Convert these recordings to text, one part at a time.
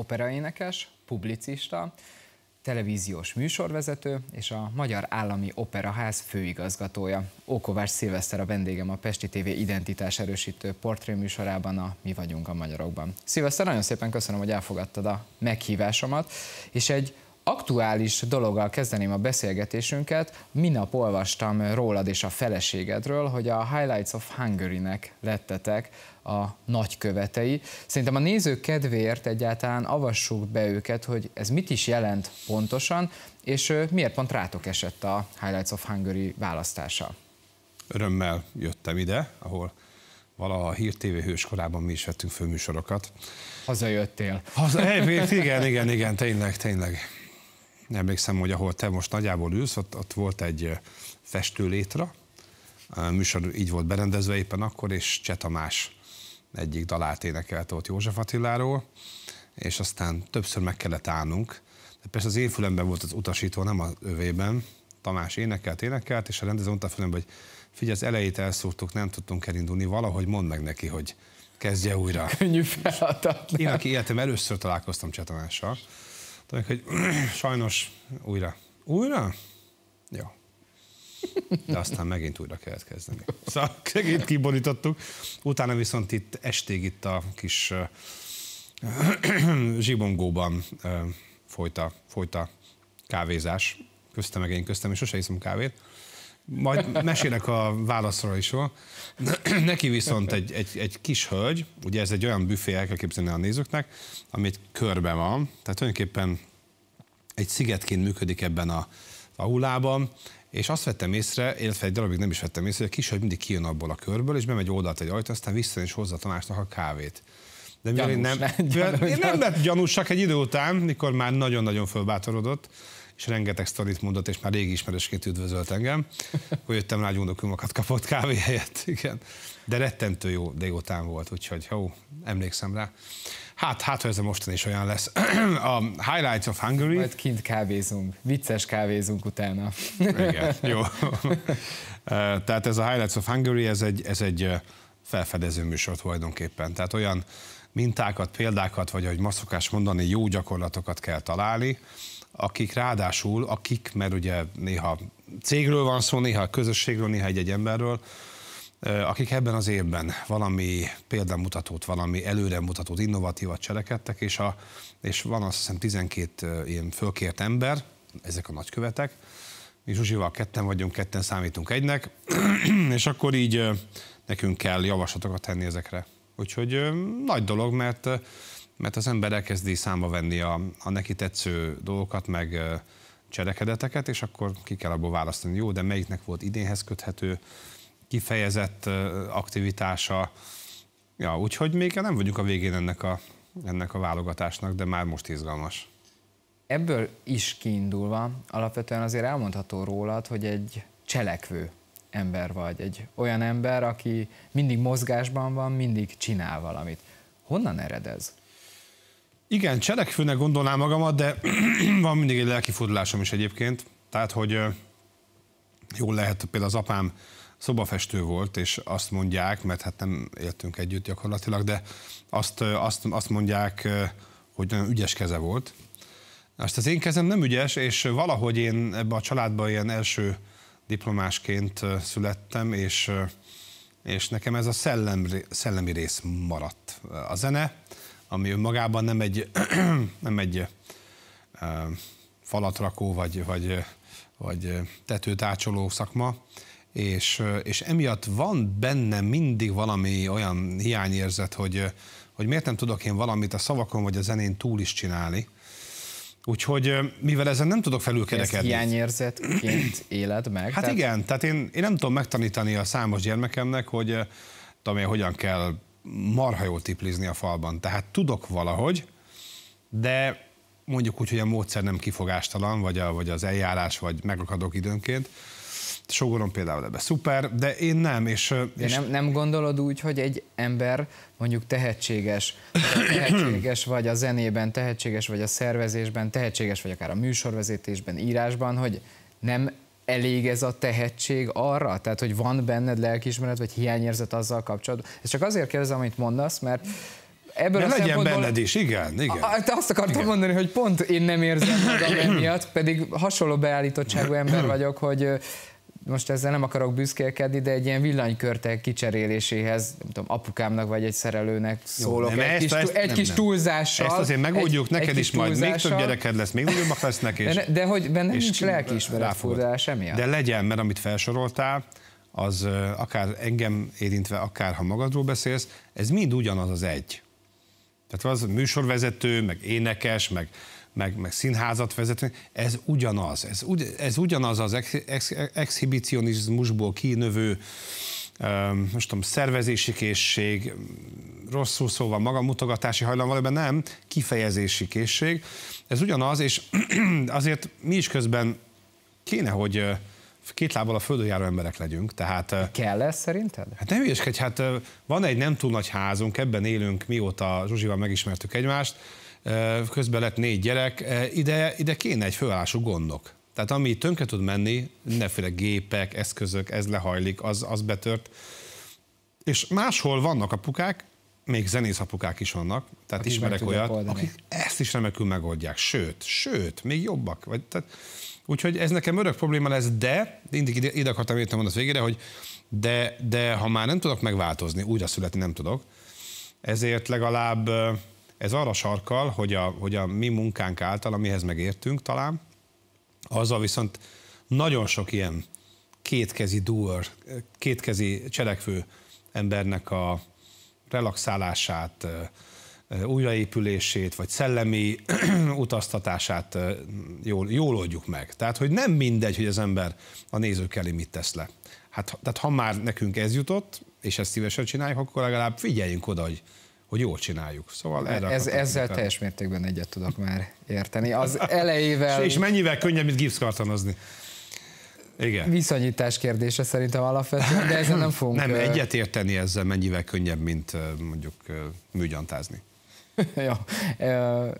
operaénekes, publicista, televíziós műsorvezető és a Magyar Állami Operaház főigazgatója. Ókovás Szilveszter a vendégem a Pesti TV identitás erősítő portré műsorában a Mi vagyunk a magyarokban. Szilveszter, nagyon szépen köszönöm, hogy elfogadtad a meghívásomat, és egy aktuális dologgal kezdeném a beszélgetésünket. Minap olvastam rólad és a feleségedről, hogy a Highlights of Hungary-nek lettetek a nagykövetei. Szerintem a nézők kedvéért egyáltalán avassuk be őket, hogy ez mit is jelent pontosan, és miért pont rátok esett a Highlights of Hungary választása. Örömmel jöttem ide, ahol valaha a Hír TV hős korában mi is vettünk főműsorokat. Hazajöttél. Haza, eh, igen, igen, igen, tényleg, tényleg emlékszem, hogy ahol te most nagyjából ülsz, ott, ott volt egy festőlétra, a műsor így volt berendezve éppen akkor, és Cseh Tamás egyik dalát énekelt ott József Attiláról, és aztán többször meg kellett állnunk. De persze az én fülemben volt az utasító, nem az övében. Tamás énekelt, énekelt, és a rendező mondta a hogy figyelj, az elejét elszúrtuk, nem tudtunk elindulni, valahogy mondd meg neki, hogy kezdje újra. Könnyű feladat. Én, aki életem először találkoztam Cseh Tamással, Tudjuk, hogy sajnos újra. Újra? Jó. De aztán megint újra kellett kezdeni. Szóval megint kiborítottuk. Utána viszont itt estig itt a kis zsibongóban folyta, folyta kávézás. Köztem meg én, köztem, és sose iszom kávét. Majd mesélek a válaszról is, jó? Neki viszont egy, egy, egy kis hölgy, ugye ez egy olyan büfé, el kell képzelni a nézőknek, amit körbe van, tehát tulajdonképpen egy szigetként működik ebben a aulában, és azt vettem észre, illetve egy darabig nem is vettem észre, hogy a kis hölgy mindig kijön abból a körből, és bemegy oldalt egy ajtó, aztán vissza és hozza Tamásnak a kávét. De mivel én nem, gyanús, én nem lett gyanús, csak egy idő után, mikor már nagyon-nagyon fölbátorodott, és rengeteg sztorit mondott, és már régi ismerősként üdvözölt engem, hogy jöttem rá, gyónokumokat kapott kávé helyett, igen. De rettentő jó délután volt, úgyhogy jó, emlékszem rá. Hát, hát, hogy ez a mostani is olyan lesz. a Highlights of Hungary. Majd kint kávézunk, vicces kávézunk utána. igen, jó. Tehát ez a Highlights of Hungary, ez egy, ez egy felfedező műsor tulajdonképpen. Tehát olyan mintákat, példákat, vagy ahogy ma mondani, jó gyakorlatokat kell találni, akik ráadásul, akik, mert ugye néha cégről van szó, néha közösségről, néha egy-egy emberről, akik ebben az évben valami példamutatót, valami előremutatót, innovatívat cselekedtek, és, a, és van azt hiszem 12 ilyen fölkért ember, ezek a nagykövetek, és Zsuzsival ketten vagyunk, ketten számítunk egynek, és akkor így nekünk kell javaslatokat tenni ezekre. Úgyhogy nagy dolog, mert mert az ember elkezdi számba venni a, a neki tetsző dolgokat, meg cselekedeteket, és akkor ki kell abból választani, jó, de melyiknek volt idénhez köthető, kifejezett aktivitása. Ja, úgyhogy még nem vagyunk a végén ennek a, ennek a válogatásnak, de már most izgalmas. Ebből is kiindulva alapvetően azért elmondható rólad, hogy egy cselekvő ember vagy, egy olyan ember, aki mindig mozgásban van, mindig csinál valamit. Honnan ered ez? Igen, cselekvőnek gondolnám magamat, de van mindig egy lelki is egyébként. Tehát, hogy jól lehet, például az apám szobafestő volt, és azt mondják, mert hát nem éltünk együtt gyakorlatilag, de azt, azt, azt mondják, hogy nagyon ügyes keze volt. Azt az én kezem nem ügyes, és valahogy én ebbe a családba ilyen első diplomásként születtem, és, és nekem ez a szellem, szellemi rész maradt. A zene, ami önmagában nem egy, nem egy falatrakó vagy, vagy, vagy tetőtácsoló szakma, és, és emiatt van bennem mindig valami olyan hiányérzet, hogy, hogy miért nem tudok én valamit a szavakon vagy a zenén túl is csinálni. Úgyhogy mivel ezen nem tudok felülkerekedni. Ezt hiányérzetként éled meg? Hát tehát... igen, tehát én, én nem tudom megtanítani a számos gyermekemnek, hogy tudom én, hogyan kell marha jól tiplizni a falban. Tehát tudok valahogy, de mondjuk úgy, hogy a módszer nem kifogástalan, vagy, a, vagy az eljárás, vagy megakadok időnként. Sogorom például ebbe szuper, de én nem. És, de és... Nem, nem gondolod úgy, hogy egy ember mondjuk tehetséges, tehetséges vagy a zenében, tehetséges vagy a szervezésben, tehetséges vagy akár a műsorvezetésben, írásban, hogy nem elég ez a tehetség arra? Tehát, hogy van benned lelkiismeret, vagy hiányérzet azzal kapcsolatban? Ez csak azért kérdezem, amit mondasz, mert ebből De a legyen szempontból... benned is, igen, igen. A, te hát azt akartam igen. mondani, hogy pont én nem érzem magam emiatt, pedig hasonló beállítottságú ember vagyok, hogy most ezzel nem akarok büszkélkedni, de egy ilyen villanykörtek kicseréléséhez, nem tudom, apukámnak vagy egy szerelőnek szólok. Jó, egy ezt, kis, ezt, egy nem, kis nem. túlzással. Ezt azért megoldjuk egy, neked egy is majd, még több gyereked lesz, még nagyobbak lesznek. És, de, de hogy benne és nincs lelkiismeretfordulás emiatt. De legyen, mert amit felsoroltál, az akár engem érintve, akár ha magadról beszélsz, ez mind ugyanaz az egy. Tehát az műsorvezető, meg énekes, meg meg, meg színházat vezetni, ez ugyanaz, ez, ugy, ez ugyanaz az ex, ex, exhibicionizmusból kinövő most tudom, szervezési készség, rosszul szóval magamutogatási hajlam, valójában nem, kifejezési készség. Ez ugyanaz, és azért mi is közben kéne, hogy két lábbal a földön járó emberek legyünk. Tehát, Kell ez szerinted? Hát nem ügyeskedj, hát van egy nem túl nagy házunk, ebben élünk, mióta Zsuzsival megismertük egymást, közben lett négy gyerek, ide, ide kéne egy főállású gondok. Tehát ami tönkre tud menni, mindenféle gépek, eszközök, ez lehajlik, az, az betört. És máshol vannak apukák, még apukák is vannak, tehát Aki ismerek olyat, oldani. akik ezt is remekül megoldják, sőt, sőt, még jobbak. Vagy, tehát, úgyhogy ez nekem örök probléma lesz, de, mindig ide, ide akartam értem mondani végére, hogy de, de ha már nem tudok megváltozni, újra születni nem tudok, ezért legalább ez arra sarkal, hogy a, hogy a mi munkánk által, amihez megértünk talán, azzal viszont nagyon sok ilyen kétkezi doer, kétkezi cselekvő embernek a relaxálását, újraépülését, vagy szellemi utaztatását jól, jól oldjuk meg. Tehát, hogy nem mindegy, hogy az ember a nézők elé mit tesz le. Hát, tehát ha már nekünk ez jutott, és ezt szívesen csináljuk, akkor legalább figyeljünk oda, hogy hogy jól csináljuk. Szóval erre Ez, ezzel minket. teljes mértékben egyet tudok már érteni. Az elejével... És mennyivel könnyebb, mint gipszkartonozni? Igen. Viszonyítás kérdése szerintem alapvetően, de ezzel nem fogunk... Nem, egyet érteni ezzel mennyivel könnyebb, mint mondjuk műgyantázni. ja,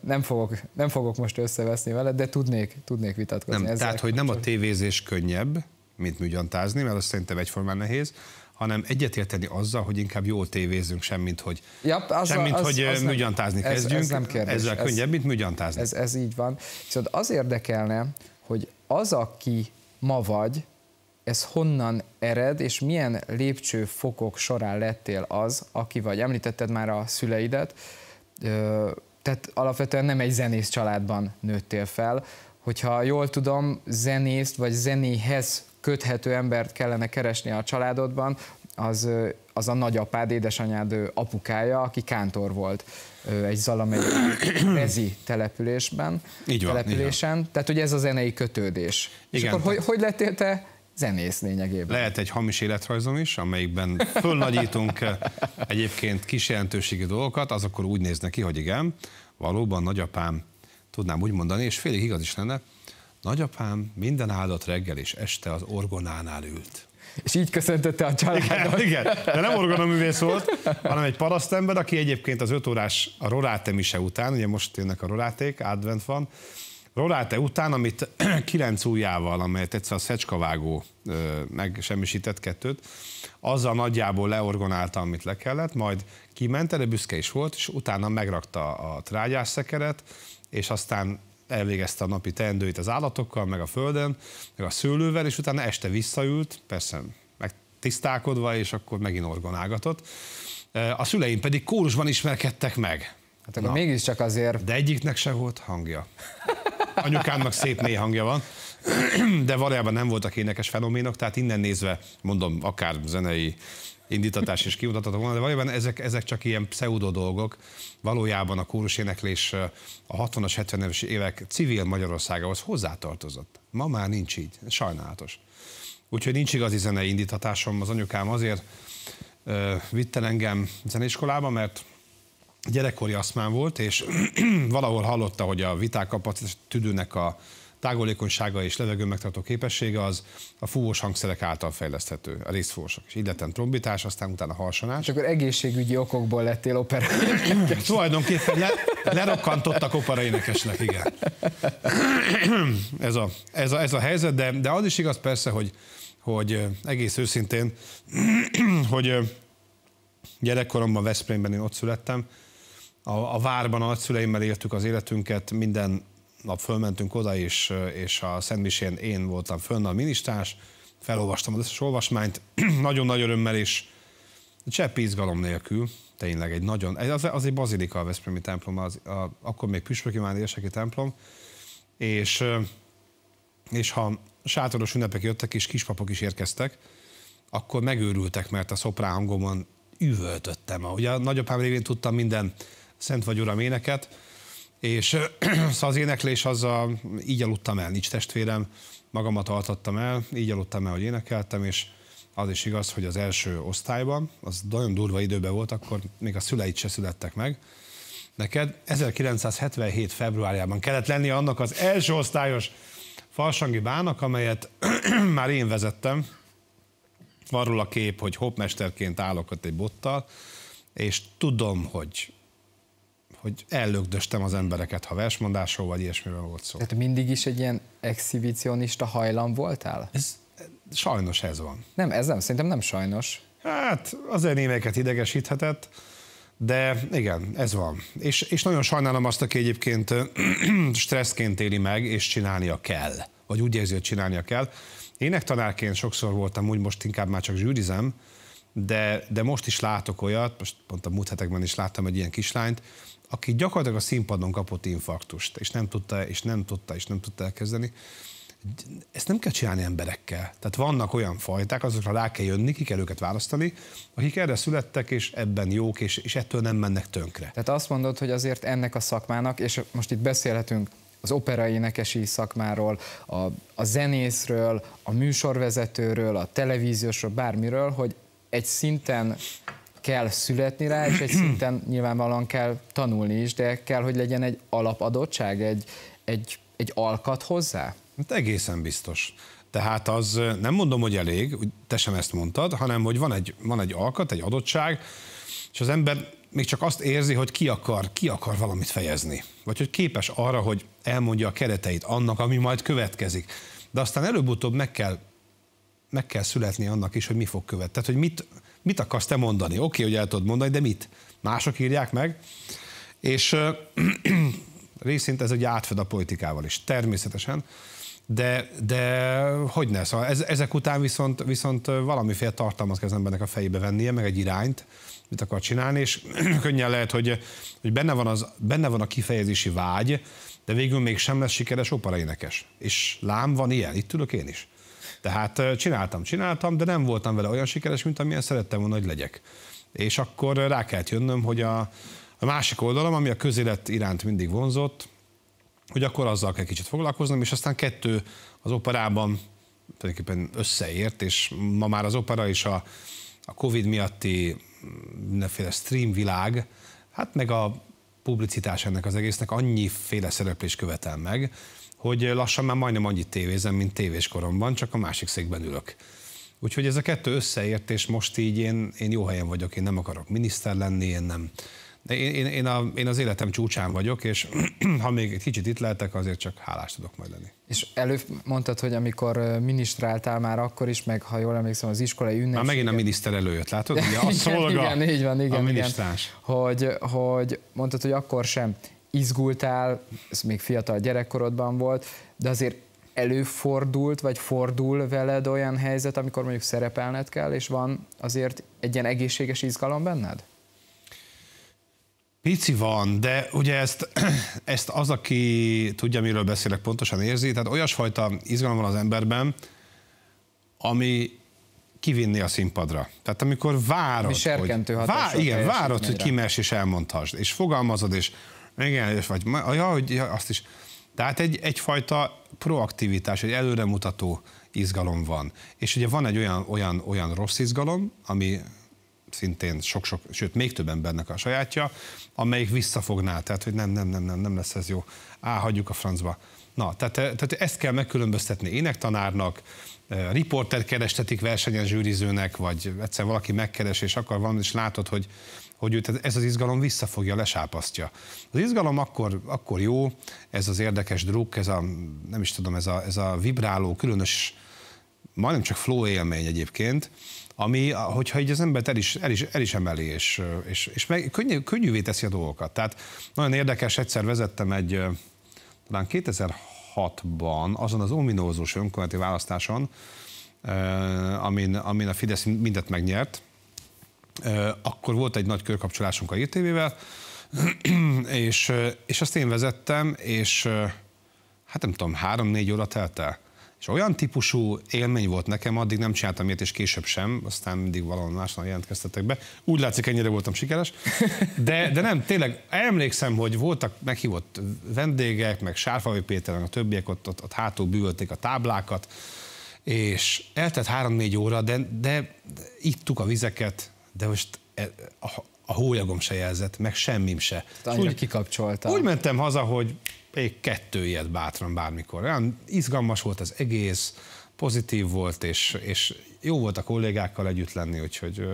nem fogok, nem fogok most összeveszni veled, de tudnék, tudnék vitatkozni nem, ezzel. Tehát, hogy nem a tévézés könnyebb, mint műgyantázni, mert azt szerintem egyformán nehéz, hanem egyetérteni azzal, hogy inkább jól tévézünk, semmint hogy, ja, az semmint, az, hogy az műgyantázni nem, kezdjünk. Ez, ez nem kérdés. Ezzel ez, könnyebb, mint műgyantázni. Ez, ez így van. Viszont az érdekelne, hogy az, aki ma vagy, ez honnan ered, és milyen lépcsőfokok során lettél az, aki vagy. Említetted már a szüleidet, tehát alapvetően nem egy zenész családban nőttél fel. Hogyha jól tudom, zenészt vagy zenéhez köthető embert kellene keresni a családodban, az, az a nagyapád, édesanyád apukája, aki kántor volt egy zalamegy rezi településben, így van, településen. Így van. Tehát, hogy ez a zenei kötődés. Igen, És akkor hogy, hogy lettél te zenész lényegében. Lehet egy hamis életrajzom is, amelyikben fölnagyítunk egyébként kis jelentőségi dolgokat, az akkor úgy néz neki, hogy igen, valóban nagyapám, tudnám úgy mondani, és félig igaz is lenne, Nagyapám minden áldott reggel és este az orgonánál ült. És így köszöntötte a családot. Igen, igen. de nem orgonaművész volt, hanem egy parasztember, aki egyébként az öt órás a roláte mise után, ugye most jönnek a roláték, advent van, roláte után, amit kilenc ujjával, amelyet egyszer a szecskavágó megsemmisített kettőt, azzal nagyjából leorgonálta, amit le kellett, majd kiment, erre büszke is volt, és utána megrakta a trágyás szekeret, és aztán elvégezte a napi teendőit az állatokkal, meg a földön, meg a szőlővel, és utána este visszaült, persze megtisztálkodva, és akkor megint orgonálgatott. A szüleim pedig kórusban ismerkedtek meg. Hát akkor Na. mégiscsak azért... De egyiknek se volt hangja. Anyukámnak szép mély hangja van, de valójában nem voltak énekes fenoménok, tehát innen nézve, mondom, akár zenei indítatás is kimutatható volna, de valójában ezek, ezek csak ilyen pseudo dolgok. Valójában a éneklés eh, a 60-as, 70-es évek civil Magyarországához hozzátartozott. Ma már nincs így, sajnálatos. Úgyhogy nincs igazi zenei indítatásom, az anyukám azért ö, eh, vitte engem zenéskolába, mert gyerekkori aszmán volt, és valahol hallotta, hogy a vitákapacitás tüdőnek a tágolékonysága és levegő megtartó képessége az a fúvós hangszerek által fejleszthető, a részfúvósok. És illeten trombitás, aztán utána harsonás. És akkor egészségügyi okokból lettél opera. Tulajdonképpen le, lerokkantottak operaénekesnek, igen. ez, a, ez, a, ez a helyzet, de, de az is igaz persze, hogy, hogy eh, egész őszintén, hogy eh, gyerekkoromban Veszprémben én ott születtem, a, a várban a nagyszüleimmel éltük az életünket, minden nap fölmentünk oda, és, és a Szentmisén én voltam fönn a minisztás, felolvastam az összes olvasmányt, nagyon nagy örömmel és csepp izgalom nélkül, tényleg egy nagyon, az, az egy bazilika a Veszprémi templom, az, a, akkor még Püspöki Máni érseki templom, és, és ha sátoros ünnepek jöttek, és kispapok is érkeztek, akkor megőrültek, mert a szoprán hangomon üvöltöttem. Ugye a nagyapám révén tudtam minden Szent vagy Uram éneket, és szóval az éneklés az a, így aludtam el, nincs testvérem, magamat altattam el, így aludtam el, hogy énekeltem, és az is igaz, hogy az első osztályban, az nagyon durva időben volt, akkor még a szüleid se születtek meg, neked 1977. februárjában kellett lenni annak az első osztályos falsangi bának, amelyet már én vezettem. Arról a kép, hogy hopmesterként állok ott egy bottal, és tudom, hogy hogy ellögdöstem az embereket, ha versmondásról vagy ilyesmiről volt szó. Tehát mindig is egy ilyen exhibicionista hajlam voltál? Ez, sajnos ez van. Nem, ez nem, szerintem nem sajnos. Hát azért némelyeket idegesíthetett, de igen, ez van. És, és nagyon sajnálom azt, aki egyébként stresszként éli meg, és csinálnia kell. Vagy úgy érzi, hogy csinálnia kell. tanárként sokszor voltam, úgy most inkább már csak zsűrizem, de, de most is látok olyat, most pont a múlt hetekben is láttam egy ilyen kislányt, aki gyakorlatilag a színpadon kapott infarktust, és nem tudta, és nem tudta, és nem tudta elkezdeni, ezt nem kell csinálni emberekkel. Tehát vannak olyan fajták, azokra rá kell jönni, ki kell őket választani, akik erre születtek, és ebben jók, és, és ettől nem mennek tönkre. Tehát azt mondod, hogy azért ennek a szakmának, és most itt beszélhetünk az operai énekesi szakmáról, a, a zenészről, a műsorvezetőről, a televíziósról, bármiről, hogy egy szinten kell születni rá, és egy szinten nyilvánvalóan kell tanulni is, de kell, hogy legyen egy alapadottság, egy, egy, egy alkat hozzá? Hát egészen biztos. Tehát az nem mondom, hogy elég, te sem ezt mondtad, hanem hogy van egy, van egy alkat, egy adottság, és az ember még csak azt érzi, hogy ki akar, ki akar valamit fejezni. Vagy hogy képes arra, hogy elmondja a kereteit annak, ami majd következik. De aztán előbb-utóbb meg kell meg kell születni annak is, hogy mi fog követni. Tehát, hogy mit, mit akarsz te mondani? Oké, okay, hogy el tudod mondani, de mit? Mások írják meg, és ö, részint ez ugye átfed a politikával is, természetesen, de, de hogy ne, szóval ez, ezek után viszont, viszont valamiféle tartalmat kell az embernek a fejébe vennie, meg egy irányt, mit akar csinálni, és könnyen lehet, hogy, hogy benne, van az, benne van a kifejezési vágy, de végül még sem lesz sikeres operaénekes. És lám, van ilyen, itt ülök én is. Tehát csináltam, csináltam, de nem voltam vele olyan sikeres, mint amilyen szerettem volna, hogy legyek. És akkor rá kellett jönnöm, hogy a, a másik oldalam, ami a közélet iránt mindig vonzott, hogy akkor azzal kell kicsit foglalkoznom, és aztán kettő az operában tulajdonképpen összeért, és ma már az opera is a, a Covid miatti mm, mindenféle stream világ, hát meg a publicitás ennek az egésznek féle szereplés követel meg, hogy lassan már majdnem annyit tévézem, mint koromban, csak a másik székben ülök. Úgyhogy ez a kettő összeért, és most így én, én jó helyen vagyok, én nem akarok miniszter lenni, én nem. De én, én, én, a, én az életem csúcsán vagyok, és ha még egy kicsit itt lehetek, azért csak hálás tudok majd lenni. És előbb mondtad, hogy amikor minisztráltál már akkor is, meg ha jól emlékszem, az iskolai ünnepségen... Már megint a miniszter előjött, látod? Ugye, a igen, szolga, igen, így van, igen, a minisztrás. Igen, hogy, hogy mondtad, hogy akkor sem izgultál, ez még fiatal gyerekkorodban volt, de azért előfordult, vagy fordul veled olyan helyzet, amikor mondjuk szerepelned kell, és van azért egy ilyen egészséges izgalom benned? Pici van, de ugye ezt, ezt az, aki tudja, miről beszélek, pontosan érzi. Tehát olyasfajta izgalom van az emberben, ami kivinni a színpadra. Tehát amikor várod, Mi hogy, vá, igen, várod, hogy kimes és elmondhasd, és fogalmazod, és igen, és vagy, ja, hogy azt is. Tehát egy, egyfajta proaktivitás, egy előremutató izgalom van. És ugye van egy olyan, olyan, olyan rossz izgalom, ami szintén sok-sok, sőt még több embernek a sajátja, amelyik visszafogná, tehát hogy nem, nem, nem, nem, nem lesz ez jó. Á, hagyjuk a francba. Na, tehát, tehát ezt kell megkülönböztetni énektanárnak, eh, riporter kerestetik versenyen zsűrizőnek, vagy egyszer valaki megkeres, és akar van, és látod, hogy hogy őt ez az izgalom visszafogja, lesápasztja. Az izgalom akkor, akkor jó, ez az érdekes druk, ez a, nem is tudom, ez a, ez a vibráló, különös, majdnem csak flow élmény egyébként, ami, hogyha így az embert el is, el is, el is emeli, és, és, és meg, könnyű, könnyűvé teszi a dolgokat. Tehát nagyon érdekes, egyszer vezettem egy, talán 2006-ban, azon az ominózus önkormányzati választáson, amin, amin a Fidesz mindet megnyert, akkor volt egy nagy körkapcsolásunk a ITV-vel, és, és azt én vezettem, és hát nem tudom, három-négy óra telt el. És olyan típusú élmény volt nekem, addig nem csináltam ilyet, és később sem, aztán mindig valahol másnál jelentkeztetek be. Úgy látszik, ennyire voltam sikeres. De, de nem, tényleg emlékszem, hogy voltak meghívott vendégek, meg Sárfavi Péter, meg a többiek ott, ott, ott hátul bűvölték a táblákat, és eltelt három-négy óra, de, de, de ittuk a vizeket, de most e, a, a hólyagom se jelzett, meg semmim se. úgy kikapcsoltam. Úgy mentem haza, hogy még kettő ilyet bátran bármikor. Olyan izgalmas volt az egész, pozitív volt, és, és jó volt a kollégákkal együtt lenni, úgyhogy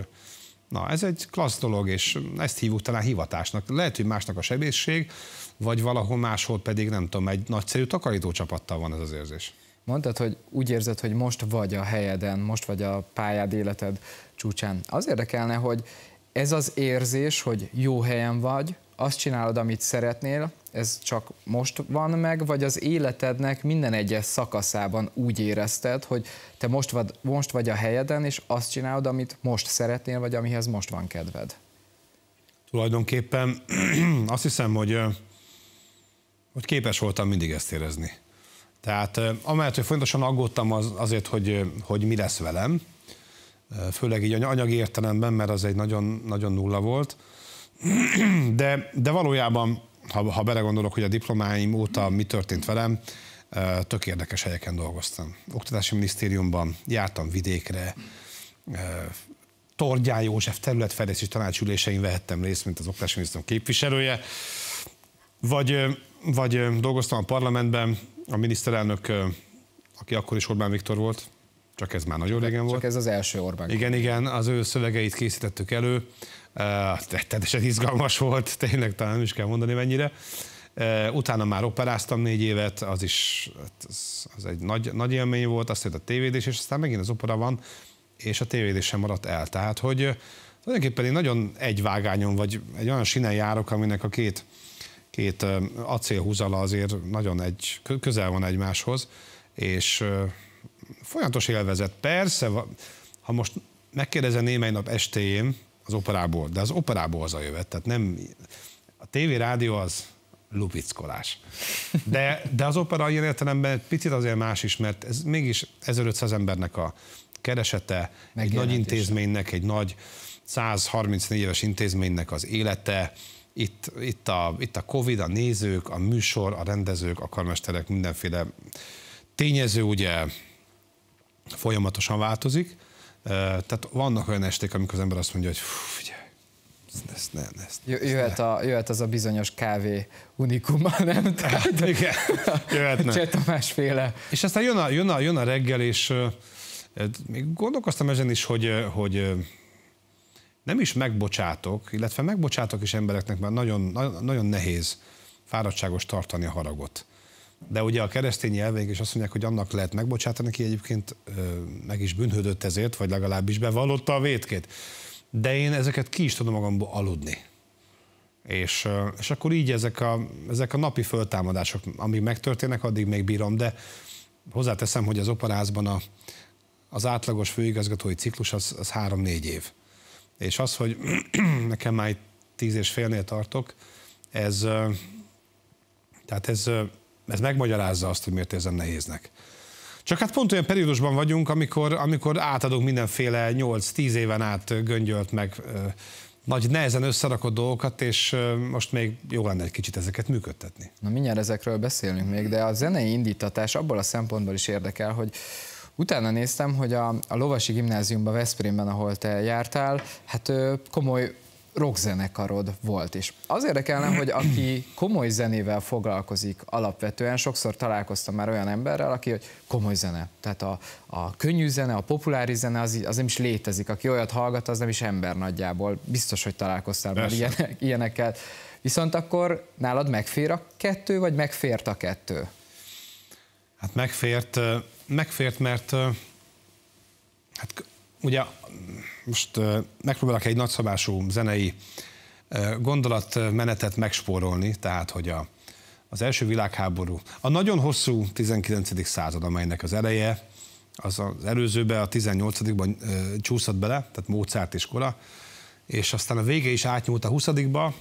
na, ez egy klassz dolog, és ezt hívjuk talán hivatásnak. Lehet, hogy másnak a sebészség, vagy valahol máshol pedig, nem tudom, egy nagyszerű csapattal van ez az érzés. Mondtad, hogy úgy érzed, hogy most vagy a helyeden, most vagy a pályád, életed csúcsán. Az érdekelne, hogy ez az érzés, hogy jó helyen vagy, azt csinálod, amit szeretnél, ez csak most van meg, vagy az életednek minden egyes szakaszában úgy érezted, hogy te most vagy, most vagy a helyeden, és azt csinálod, amit most szeretnél, vagy amihez most van kedved? Tulajdonképpen azt hiszem, hogy, hogy képes voltam mindig ezt érezni. Tehát amellett, hogy fontosan aggódtam az, azért, hogy, hogy mi lesz velem, főleg így anyagi értelemben, mert az egy nagyon, nagyon nulla volt. De, de valójában, ha, ha belegondolok, hogy a diplomáim óta mi történt velem, tök érdekes helyeken dolgoztam. Oktatási minisztériumban jártam vidékre, Tordján József területfejlesztési tanácsülésein vehettem részt, mint az oktatási minisztérium képviselője, vagy, vagy dolgoztam a parlamentben, a miniszterelnök, aki akkor is Orbán Viktor volt, csak ez már nagyon régen volt. Csak ez az első Orbán. Igen, igen, az ő szövegeit készítettük elő, tettetesen izgalmas volt, tényleg talán nem is kell mondani mennyire. Utána már operáztam négy évet, az is hát az, az egy nagy, nagy élmény volt, azt a tévédés, és aztán megint az opera van, és a tévédés sem maradt el. Tehát, hogy tulajdonképpen én nagyon egy vágányon, vagy egy olyan sinen járok, aminek a két, két acélhúzala azért nagyon egy, közel van egymáshoz, és folyamatos élvezet. Persze, ha most megkérdezem némely nap estéjén az operából, de az operából az a jövet, tehát nem... A tévé, rádió az lupickolás. De, de az opera ilyen értelemben egy picit azért más is, mert ez mégis 1500 embernek a keresete, egy nagy intézménynek, egy nagy 134 éves intézménynek az élete, itt, itt, a, itt a Covid, a nézők, a műsor, a rendezők, a karmesterek, mindenféle tényező ugye folyamatosan változik. Tehát vannak olyan esték, amikor az ember azt mondja, hogy figyelj, ezt ne, ezt, Jö, jöhet, A, jöhet az a bizonyos kávé unikuma, nem? Tehát, igen, jöhetne. Csetamásféle. És aztán jön a, jön a, jön a reggel, és még gondolkoztam ezen is, hogy, hogy nem is megbocsátok, illetve megbocsátok is embereknek, mert nagyon, nagyon nehéz fáradtságos tartani a haragot. De ugye a keresztény elvég is azt mondják, hogy annak lehet megbocsátani, aki egyébként meg is bűnhődött ezért, vagy legalábbis bevallotta a vétkét. De én ezeket ki is tudom magamból aludni. És, és akkor így ezek a, ezek a napi föltámadások, amíg megtörténnek, addig még bírom, de hozzáteszem, hogy az operázban a, az átlagos főigazgatói ciklus az, az három-négy év. És az, hogy nekem már tíz és félnél tartok, ez, tehát ez ez megmagyarázza azt, hogy miért érzem nehéznek. Csak hát pont olyan periódusban vagyunk, amikor, amikor átadunk mindenféle 8-10 éven át göngyölt meg ö, nagy nehezen összerakott dolgokat, és ö, most még jó lenne egy kicsit ezeket működtetni. Na mindjárt ezekről beszélünk még, de a zenei indítatás abból a szempontból is érdekel, hogy Utána néztem, hogy a, a Lovasi Gimnáziumban Veszprémben, ahol te jártál, hát komoly rockzenekarod volt is. Az érdekelne, hogy aki komoly zenével foglalkozik alapvetően, sokszor találkoztam már olyan emberrel, aki, hogy komoly zene, tehát a, a könnyű zene, a populáris zene, az, az nem is létezik. Aki olyat hallgat, az nem is ember nagyjából. Biztos, hogy találkoztál már ilyenek, ilyenekkel. Viszont akkor nálad megfér a kettő, vagy megfért a kettő? Hát megfért, megfért mert hát ugye most megpróbálok egy nagyszabású zenei gondolatmenetet megspórolni, tehát hogy a, az első világháború, a nagyon hosszú 19. század, amelynek az eleje, az az előzőbe, a 18-ban csúszott bele, tehát Mozart iskola, és aztán a vége is átnyúlt a 20-ba,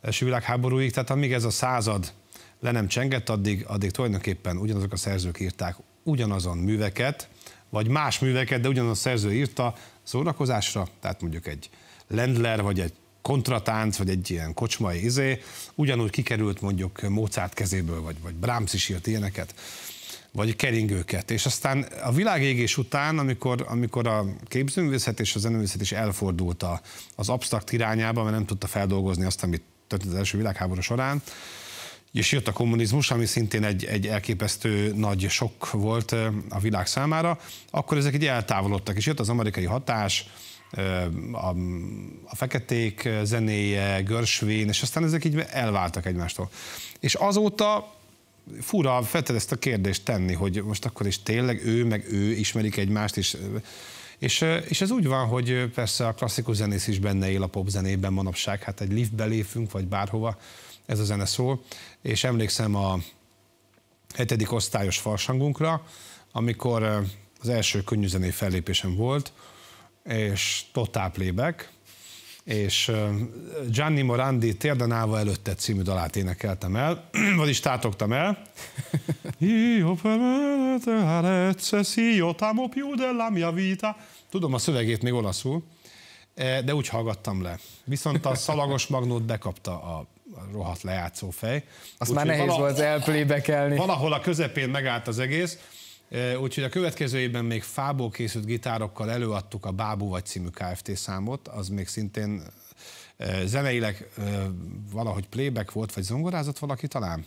első világháborúig, tehát amíg ez a század le nem csengett, addig, addig tulajdonképpen ugyanazok a szerzők írták ugyanazon műveket, vagy más műveket, de ugyanaz a szerző írta szórakozásra, tehát mondjuk egy Lendler, vagy egy kontratánc, vagy egy ilyen kocsmai izé, ugyanúgy kikerült mondjuk Mozart kezéből, vagy, vagy Brahms is írt ilyeneket, vagy keringőket. És aztán a világégés után, amikor, amikor a képzőművészet és a zeneművészet is elfordult a, az absztrakt irányába, mert nem tudta feldolgozni azt, amit történt az első világháború során, és jött a kommunizmus, ami szintén egy, egy elképesztő nagy sok volt a világ számára, akkor ezek így eltávolodtak, és jött az amerikai hatás, a, a feketék zenéje, Görsvén, és aztán ezek így elváltak egymástól. És azóta fura felted ezt a kérdést tenni, hogy most akkor is tényleg ő meg ő ismerik egymást, és, és, és ez úgy van, hogy persze a klasszikus zenész is benne él a popzenében manapság, hát egy liftbe lépünk, vagy bárhova, ez a zene szól, és emlékszem a hetedik osztályos farsangunkra, amikor az első könnyűzenei fellépésem volt, és totál plébek, és Gianni Morandi Térden állva előtte című dalát énekeltem el, vagyis tátogtam el. Hát Tudom a szövegét még olaszul, eh, de úgy hallgattam le. Viszont a szalagos magnót bekapta a rohadt lejátszó fej. Azt Úgy, már nehéz volt volt elplébekelni. Valahol a közepén megállt az egész, Úgyhogy a következő évben még fából készült gitárokkal előadtuk a Bábú vagy című Kft. számot, az még szintén zeneileg valahogy playback volt, vagy zongorázott valaki talán?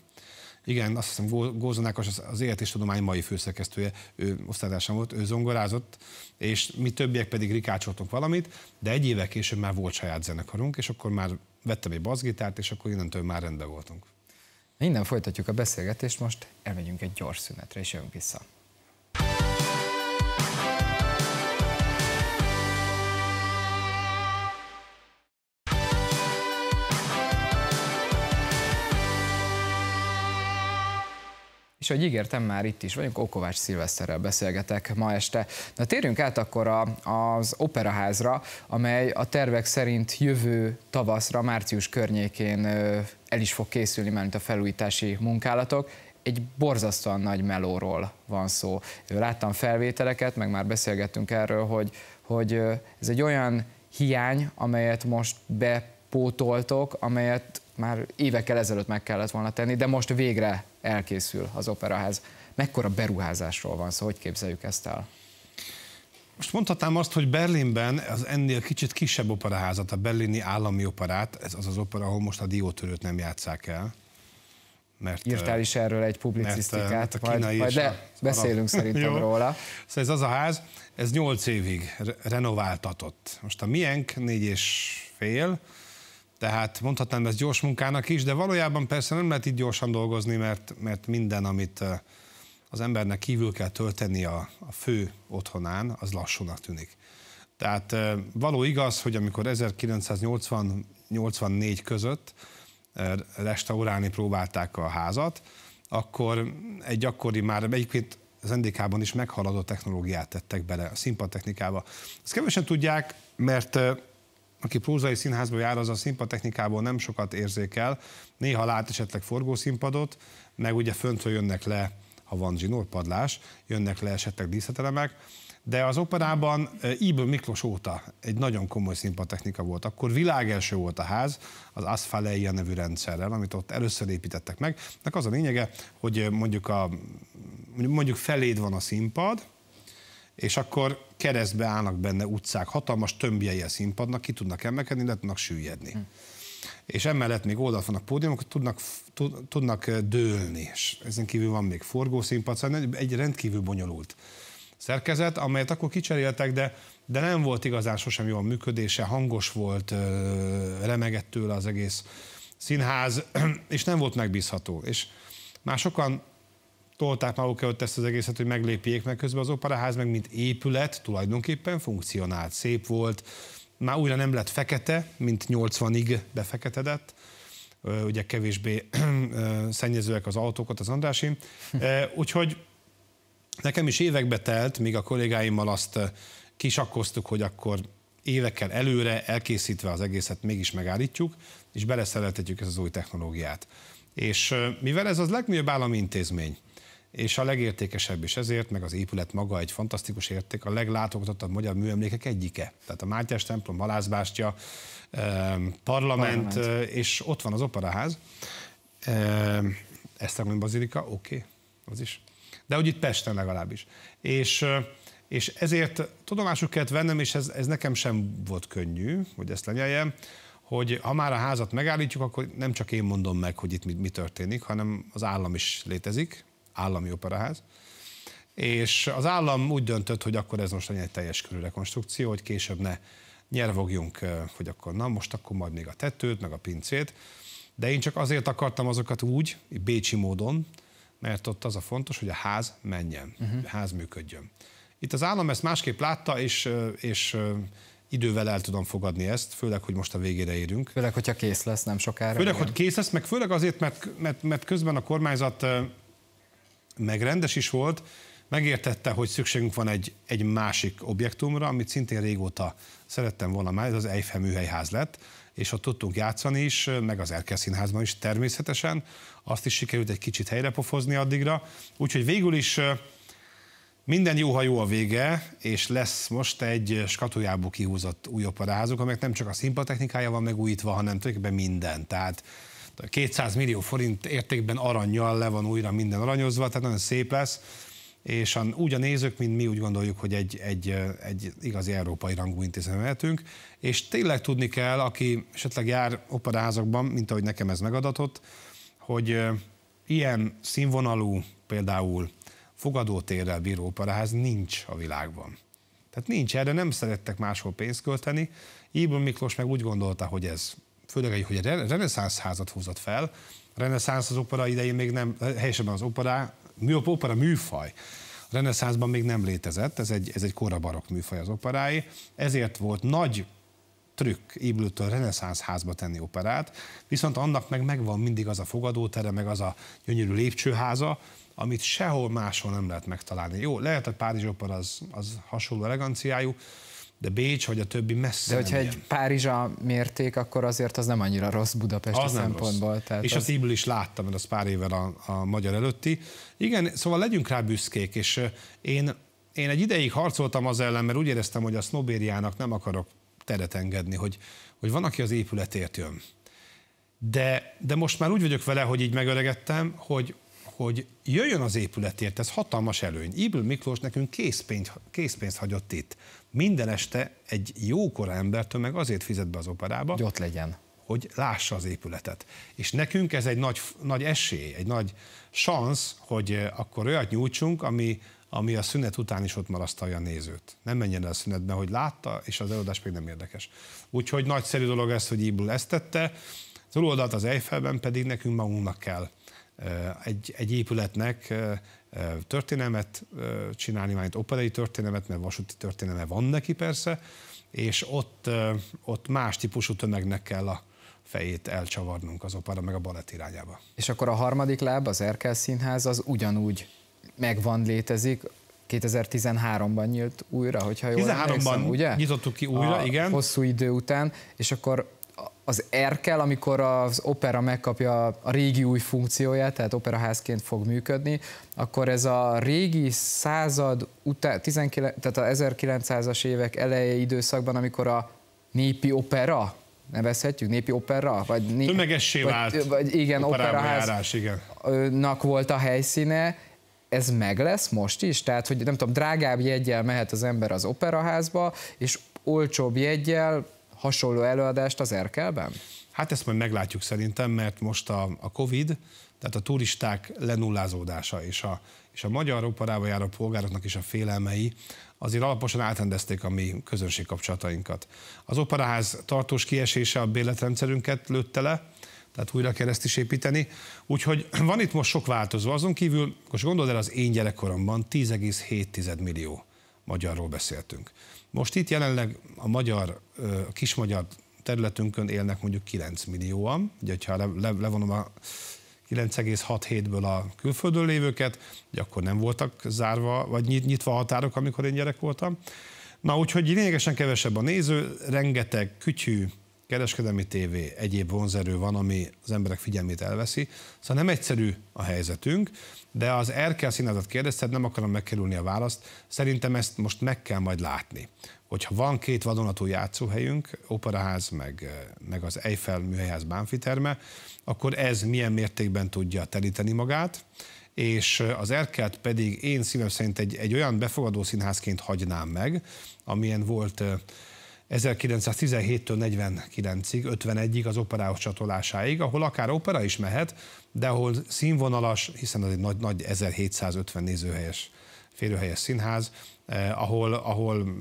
Igen, azt hiszem Gózon Ákos, az életéstudomány mai főszerkesztője, ő osztálytársam volt, ő zongorázott, és mi többiek pedig rikácsoltunk valamit, de egy évek később már volt saját zenekarunk, és akkor már vettem egy bassgitárt, és akkor innentől már rendben voltunk. Innen folytatjuk a beszélgetést, most elmegyünk egy gyors szünetre, és jövünk vissza. És ahogy ígértem, már itt is vagyunk, Ókovács Szilveszterrel beszélgetek ma este. Na térjünk át akkor a, az operaházra, amely a tervek szerint jövő tavaszra, március környékén el is fog készülni, mert a felújítási munkálatok egy borzasztóan nagy melóról van szó. Láttam felvételeket, meg már beszélgettünk erről, hogy, hogy ez egy olyan hiány, amelyet most bepótoltok, amelyet már évekkel ezelőtt meg kellett volna tenni, de most végre elkészül az operaház. Mekkora beruházásról van szó, hogy képzeljük ezt el? Most mondhatnám azt, hogy Berlinben az ennél kicsit kisebb operaházat, a berlini állami operát, ez az az opera, ahol most a diótörőt nem játszák el. Mert, Írtál is erről egy publicisztikát, mert, mert majd, majd le, beszélünk szerintem Jó. róla. Szóval ez az a ház, ez nyolc évig renováltatott. Most a miénk négy és fél, tehát mondhatnám ezt gyors munkának is, de valójában persze nem lehet itt gyorsan dolgozni, mert, mert minden, amit eh, az embernek kívül kell tölteni a, a fő otthonán, az lassúnak tűnik. Tehát eh, való igaz, hogy amikor 1980-84 között eh, restaurálni próbálták a házat, akkor egy gyakori már egyébként az NDK-ban is meghaladó technológiát tettek bele a színpadtechnikába. Ezt kevesen tudják, mert aki prózai színházba jár, az a színpadtechnikából nem sokat érzékel, néha lát esetleg forgószínpadot, meg ugye föntről jönnek le, ha van zsinórpadlás, jönnek le esetleg díszletelemek, de az operában Íből eh, Miklós óta egy nagyon komoly színpadtechnika volt. Akkor világelső volt a ház az Asfaleia nevű rendszerrel, amit ott először építettek meg. Nek az a lényege, hogy eh, mondjuk, a, mondjuk feléd van a színpad, és akkor keresztbe állnak benne utcák, hatalmas tömbjei a színpadnak, ki tudnak emelkedni, le tudnak süllyedni. Hm. És emellett még oldalt vannak pódiumok, tudnak, tudnak dőlni, és ezen kívül van még forgószínpad, szóval egy rendkívül bonyolult szerkezet, amelyet akkor kicseréltek, de, de nem volt igazán sosem jól működése, hangos volt, remegett tőle az egész színház, és nem volt megbízható. És már sokan tolták maguk előtt ezt az egészet, hogy meglépjék, meg közben az operaház meg mint épület tulajdonképpen funkcionált, szép volt, már újra nem lett fekete, mint 80-ig befeketedett, ugye kevésbé szennyezőek az autókat, az Andrási. Úgyhogy nekem is évekbe telt, míg a kollégáimmal azt kisakkoztuk, hogy akkor évekkel előre elkészítve az egészet mégis megállítjuk, és beleszereltetjük ezt az új technológiát. És mivel ez az legnagyobb állami intézmény, és a legértékesebb is ezért, meg az épület maga egy fantasztikus érték, a leglátogatottabb magyar műemlékek egyike. Tehát a Mátyás templom, Halászbástya, parlament, parlament, eh, és ott van az operaház. Esztergom Bazilika, oké, okay, az is. De úgy itt Pesten legalábbis. És, eh, és ezért tudomásuk kellett vennem, és ez, ez nekem sem volt könnyű, hogy ezt lenyeljem, hogy ha már a házat megállítjuk, akkor nem csak én mondom meg, hogy itt mi, mi történik, hanem az állam is létezik, állami operaház, és az állam úgy döntött, hogy akkor ez most legyen egy teljes körű rekonstrukció, hogy később ne nyervogjunk, hogy akkor na most akkor majd még a tetőt, meg a pincét, de én csak azért akartam azokat úgy, bécsi módon, mert ott az a fontos, hogy a ház menjen, uh-huh. a ház működjön. Itt az állam ezt másképp látta, és, és idővel el tudom fogadni ezt, főleg, hogy most a végére érünk. Főleg, hogyha kész lesz nem sokára. Főleg, igen. hogy kész lesz, meg főleg azért, mert, mert, mert közben a kormányzat meg rendes is volt, megértette, hogy szükségünk van egy, egy másik objektumra, amit szintén régóta szerettem volna már, ez az Eiffel műhelyház lett, és ott tudtunk játszani is, meg az Erkel Színházban is természetesen, azt is sikerült egy kicsit helyrepofozni addigra, úgyhogy végül is minden jó, ha jó a vége, és lesz most egy skatujából kihúzott új operaházuk, amelyek nem csak a színpadtechnikája van megújítva, hanem tulajdonképpen minden. Tehát 200 millió forint értékben aranyjal le van újra minden aranyozva, tehát nagyon szép lesz, és úgy a nézők, mint mi úgy gondoljuk, hogy egy, egy, eh, egy igazi európai rangú intézmény lehetünk, és tényleg tudni kell, aki esetleg jár operaházakban, mint ahogy nekem ez megadatott, hogy eh, ilyen színvonalú például fogadótérrel bíró operaház nincs a világban. Tehát nincs, erre nem szerettek máshol pénzt költeni. Íbor Miklós meg úgy gondolta, hogy ez főleg, egy, hogy a reneszánsz házat hozott fel, a reneszánsz az opera idején még nem, helyesebben az opera, mű, opera műfaj, a reneszánszban még nem létezett, ez egy, ez egy korabarok műfaj az operái, ezért volt nagy trükk épülőtől reneszánsz házba tenni operát, viszont annak meg megvan mindig az a fogadótere, meg az a gyönyörű lépcsőháza, amit sehol máshol nem lehet megtalálni. Jó, lehet, hogy Párizs opera az, az hasonló eleganciájú, de Bécs vagy a többi messze. De hogyha egy ilyen. Párizsa mérték, akkor azért az nem annyira rossz Budapesti az szempontból. Rossz. Tehát és az... a Cibül is láttam, mert az pár évvel a, a magyar előtti. Igen, szóval legyünk rá büszkék, és én, én egy ideig harcoltam az ellen, mert úgy éreztem, hogy a sznobériának nem akarok teret engedni, hogy, hogy van, aki az épületért jön. De, de most már úgy vagyok vele, hogy így megöregettem, hogy hogy jöjjön az épületért, ez hatalmas előny. Ibl Miklós nekünk készpénzt, készpénzt hagyott itt. Minden este egy jókora embertől meg azért fizet be az operába. Hogy ott legyen. Hogy lássa az épületet. És nekünk ez egy nagy, nagy esély, egy nagy szansz, hogy eh, akkor olyat nyújtsunk, ami, ami a szünet után is ott marasztalja a nézőt. Nem menjen el a szünetbe, hogy látta, és az előadás még nem érdekes. Úgyhogy nagyszerű dolog ez, hogy Ibl ezt tette, az oldalt az Eiffelben pedig nekünk magunknak kell egy, egy épületnek történelmet csinálni, már operai történelmet, mert vasúti történelme van neki persze, és ott, ott más típusú tömegnek kell a fejét elcsavarnunk az opera meg a balett irányába. És akkor a harmadik láb, az Erkel Színház, az ugyanúgy megvan, létezik, 2013-ban nyílt újra, hogyha jól 13-ban ugye? nyitottuk ki újra, a igen. Hosszú idő után, és akkor az Erkel, amikor az opera megkapja a régi új funkcióját, tehát operaházként fog működni, akkor ez a régi század utá, 19, tehát a 1900-as évek eleje időszakban, amikor a népi opera, nevezhetjük, népi opera? Vagy né... Tömegessé vagy, vált. Vagy, igen, operaház. igen. Nak volt a helyszíne, ez meg lesz most is? Tehát, hogy nem tudom, drágább jegyel mehet az ember az operaházba, és olcsóbb jegyel hasonló előadást az Erkelben? Hát ezt majd meglátjuk szerintem, mert most a, a Covid, tehát a turisták lenullázódása és a, és a magyar operába járó polgároknak is a félelmei azért alaposan átrendezték a mi közönség kapcsolatainkat. Az operaház tartós kiesése a bérletrendszerünket lőtte le, tehát újra kell ezt is építeni. Úgyhogy van itt most sok változó. Azon kívül, most gondold el, az én gyerekkoromban 10,7 millió magyarról beszéltünk. Most itt jelenleg a magyar, a kismagyar területünkön élnek mondjuk 9 millióan, ugye ha le, le, levonom a 9,67-ből a külföldön lévőket, ugye akkor nem voltak zárva, vagy nyitva a határok, amikor én gyerek voltam. Na, úgyhogy lényegesen kevesebb a néző, rengeteg kütyű, kereskedelmi tévé, egyéb vonzerő van, ami az emberek figyelmét elveszi. Szóval nem egyszerű a helyzetünk, de az Erkel színházat kérdezted, nem akarom megkerülni a választ. Szerintem ezt most meg kell majd látni. Hogyha van két vadonatú játszóhelyünk, operaház meg, meg az Eiffel műhelyház bánfiterme, akkor ez milyen mértékben tudja telíteni magát, és az Erkelt pedig én szívem szerint egy, egy olyan befogadó színházként hagynám meg, amilyen volt 1917-től 49-ig, 51-ig az operához csatolásáig, ahol akár opera is mehet, de ahol színvonalas, hiszen az egy nagy, nagy 1750 nézőhelyes férőhelyes színház, eh, ahol, ahol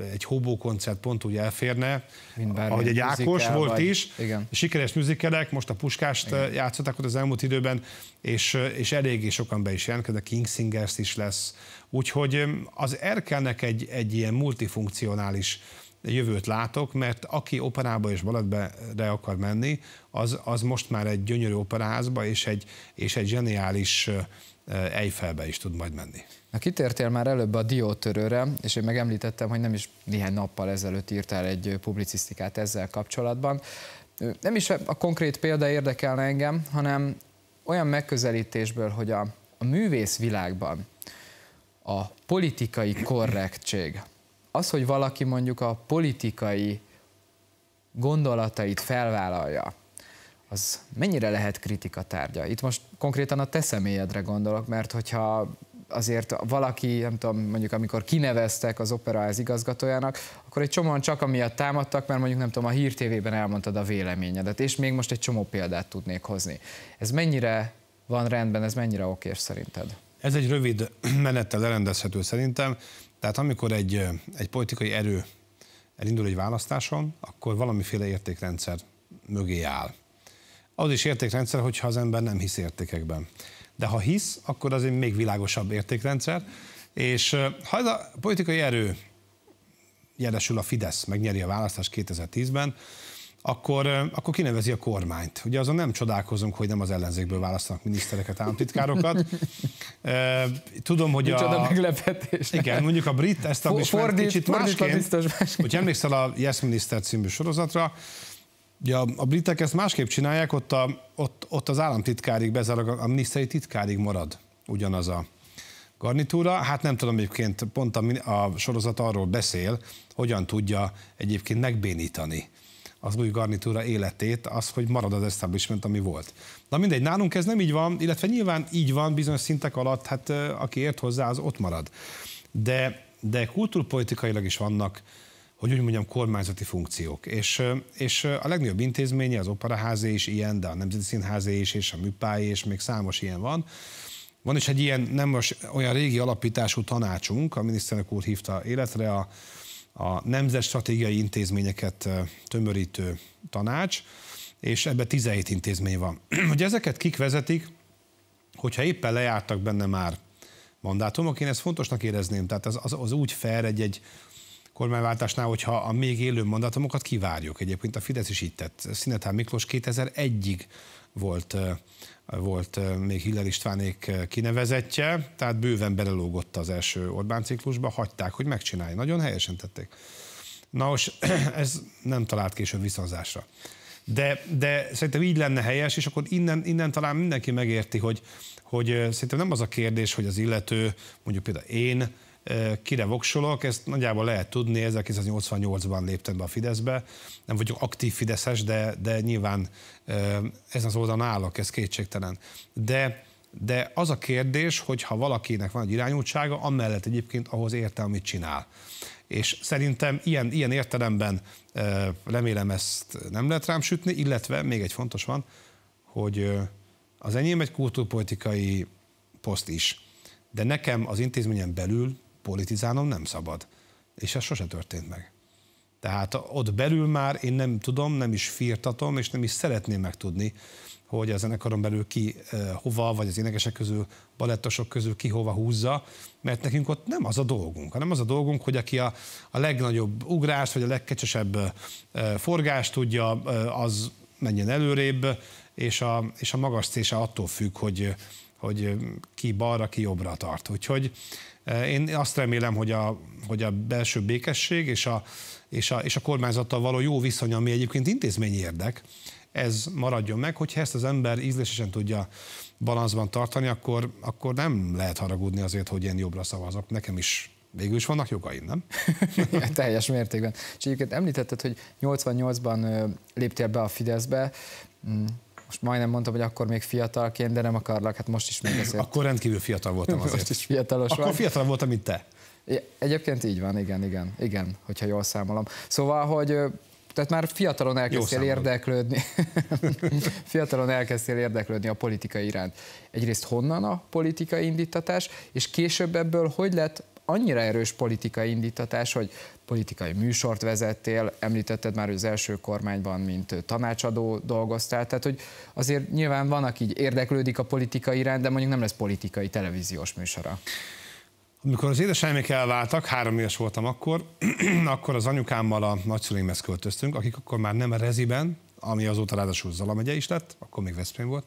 eh, egy koncert pont úgy elférne, Mint ahogy egy Ákos volt vagy, is, igen. sikeres műzikelek, most a Puskást igen. Eh, játszották ott az elmúlt időben, és, eh, és eléggé sokan be is jelentkeznek, King Singers is lesz, úgyhogy eh, az Erkelnek egy, egy ilyen multifunkcionális jövőt látok, mert aki operába és balettbe akar menni, az, az most már egy gyönyörű operázba és egy, és egy zseniális Eiffelbe is tud majd menni. Na, kitértél már előbb a diótörőre, és én megemlítettem, hogy nem is néhány nappal ezelőtt írtál egy publicisztikát ezzel kapcsolatban. Nem is a konkrét példa érdekelne engem, hanem olyan megközelítésből, hogy a, a művész világban a politikai korrektség, az, hogy valaki mondjuk a politikai gondolatait felvállalja, az mennyire lehet kritika tárgya? Itt most konkrétan a te személyedre gondolok, mert hogyha azért valaki, nem tudom, mondjuk amikor kineveztek az operaház igazgatójának, akkor egy csomóan csak amiatt támadtak, mert mondjuk nem tudom, a Hír TV-ben elmondtad a véleményedet, és még most egy csomó példát tudnék hozni. Ez mennyire van rendben, ez mennyire okés szerinted? Ez egy rövid menettel elrendezhető szerintem. Tehát amikor egy, egy politikai erő elindul egy választáson, akkor valamiféle értékrendszer mögé áll. Az is értékrendszer, hogyha az ember nem hisz értékekben. De ha hisz, akkor az egy még világosabb értékrendszer, és ha ez a politikai erő jelesül a Fidesz, megnyeri a választást 2010-ben, akkor, akkor kinevezi a kormányt. Ugye azon nem csodálkozunk, hogy nem az ellenzékből választanak minisztereket, államtitkárokat. Tudom, hogy Micsoda a... meglepetés. Igen, mondjuk a brit ezt a fordít, kicsit másként. Biztos másként. Hogy emlékszel a Yes Minister című sorozatra, Ugye a, a britek ezt másképp csinálják, ott, a, ott, ott az államtitkárig bezárag, a miniszteri titkárig marad ugyanaz a garnitúra. Hát nem tudom, egyébként pont a, a sorozat arról beszél, hogyan tudja egyébként megbénítani az új garnitúra életét, az, hogy marad az establishment, ami volt. Na mindegy, nálunk ez nem így van, illetve nyilván így van bizonyos szintek alatt, hát aki ért hozzá, az ott marad. De, de kultúrpolitikailag is vannak, hogy úgy mondjam, kormányzati funkciók. És, és a legnagyobb intézménye, az operaházé is ilyen, de a Nemzeti Színházé is, és a műpáé és még számos ilyen van. Van is egy ilyen, nem most olyan régi alapítású tanácsunk, a miniszterelnök úr hívta életre a a Nemzet Stratégiai Intézményeket tömörítő tanács, és ebbe 17 intézmény van. Hogy ezeket kik vezetik, hogyha éppen lejártak benne már mandátumok, én ezt fontosnak érezném, tehát az, az, az úgy fel egy-egy kormányváltásnál, hogyha a még élő mandatomokat kivárjuk. Egyébként a Fidesz is így tett. Szinetán Miklós 2001-ig volt, volt még Hiller Istvánék kinevezetje, tehát bőven belelógott az első Orbán ciklusba, hagyták, hogy megcsinálja. Nagyon helyesen tették. Na most ez nem talált később viszonzásra. De, de szerintem így lenne helyes, és akkor innen, innen talán mindenki megérti, hogy, hogy szerintem nem az a kérdés, hogy az illető, mondjuk például én, kire voksolok, ezt nagyjából lehet tudni, 1988-ban léptem be a Fideszbe, nem vagyok aktív Fideszes, de, de nyilván ez az oldalon állok, ez kétségtelen. De de az a kérdés, hogy ha valakinek van egy irányultsága, amellett egyébként ahhoz érte, amit csinál. És szerintem ilyen, ilyen értelemben remélem ezt nem lehet rám sütni, illetve még egy fontos van, hogy az enyém egy kultúrpolitikai poszt is, de nekem az intézményen belül politizálnom nem szabad. És ez sose történt meg. Tehát ott belül már én nem tudom, nem is firtatom, és nem is szeretném megtudni, hogy a zenekaron belül ki eh, hova, vagy az énekesek közül, balettosok közül ki hova húzza, mert nekünk ott nem az a dolgunk, hanem az a dolgunk, hogy aki a, a legnagyobb ugrást, vagy a legkecsesebb eh, forgást tudja, eh, az menjen előrébb, és a, és a magas cése attól függ, hogy, hogy ki balra, ki jobbra tart. Úgyhogy én azt remélem, hogy a, hogy a belső békesség és a, és, a, és a kormányzattal való jó viszony, ami egyébként intézményi érdek, ez maradjon meg, hogyha ezt az ember ízlésesen tudja balanszban tartani, akkor, akkor nem lehet haragudni azért, hogy én jobbra szavazok. Nekem is Végül is vannak jogaim, nem? ja, teljes mértékben. És egyébként említetted, hogy 88-ban léptél be a Fideszbe. Mm most majdnem mondtam, hogy akkor még fiatalként, de nem akarlak, hát most is még azért. Akkor rendkívül fiatal voltam azért. Most is fiatalos Akkor van. fiatal voltam, mint te. Egyébként így van, igen, igen, igen, hogyha jól számolom. Szóval, hogy tehát már fiatalon elkezdtél érdeklődni. fiatalon elkezdtél érdeklődni a politika iránt. Egyrészt honnan a politika indítatás, és később ebből hogy lett annyira erős politikai indítatás, hogy politikai műsort vezettél, említetted már, hogy az első kormányban, mint tanácsadó dolgoztál, tehát hogy azért nyilván van, aki így érdeklődik a politika iránt, de mondjuk nem lesz politikai televíziós műsora. Amikor az édesanyámék elváltak, három éves voltam akkor, akkor az anyukámmal a nagyszüleimhez költöztünk, akik akkor már nem a reziben, ami azóta ráadásul Zala megye is lett, akkor még Veszprém volt,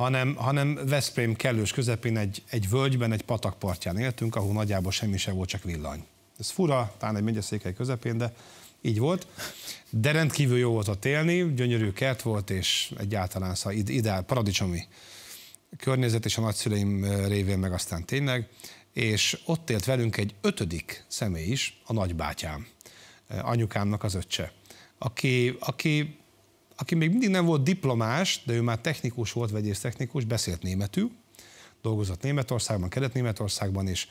hanem, hanem Veszprém kellős közepén egy, egy völgyben, egy patakpartján éltünk, ahol nagyjából semmi sem volt, csak villany. Ez fura, talán egy megyeszékely közepén, de így volt. De rendkívül jó volt ott élni, gyönyörű kert volt, és egyáltalán szóval ideál, paradicsomi környezet, és a nagyszüleim révén meg aztán tényleg, és ott élt velünk egy ötödik személy is, a nagybátyám, anyukámnak az öccse, aki, aki aki még mindig nem volt diplomás, de ő már technikus volt, technikus beszélt németül, dolgozott Németországban, Kelet-Németországban is,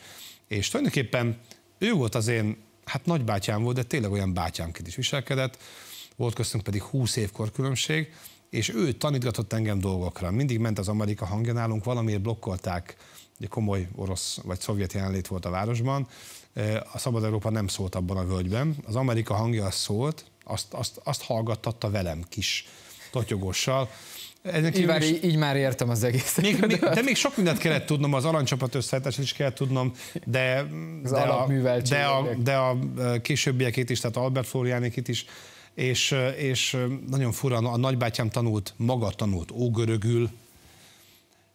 és tulajdonképpen ő volt az én, hát nagybátyám volt, de tényleg olyan bátyámként is viselkedett, volt köztünk pedig 20 évkor különbség, és ő tanítgatott engem dolgokra. Mindig ment az Amerika hangja nálunk, valamiért blokkolták, egy komoly orosz vagy szovjet jelenlét volt a városban, a Szabad Európa nem szólt abban a völgyben, az Amerika hangja az szólt, azt, azt, azt hallgattatta velem kis totyogossal. Ennek így, már, így már értem az egészet. Még, még, de még sok mindent kellett tudnom, az alancsapat összehetesét is kellett tudnom, de, az de, a, de, a, de a későbbiekét is, tehát Albert Floriánékit is, és, és nagyon fura, a nagybátyám tanult, maga tanult ógörögül,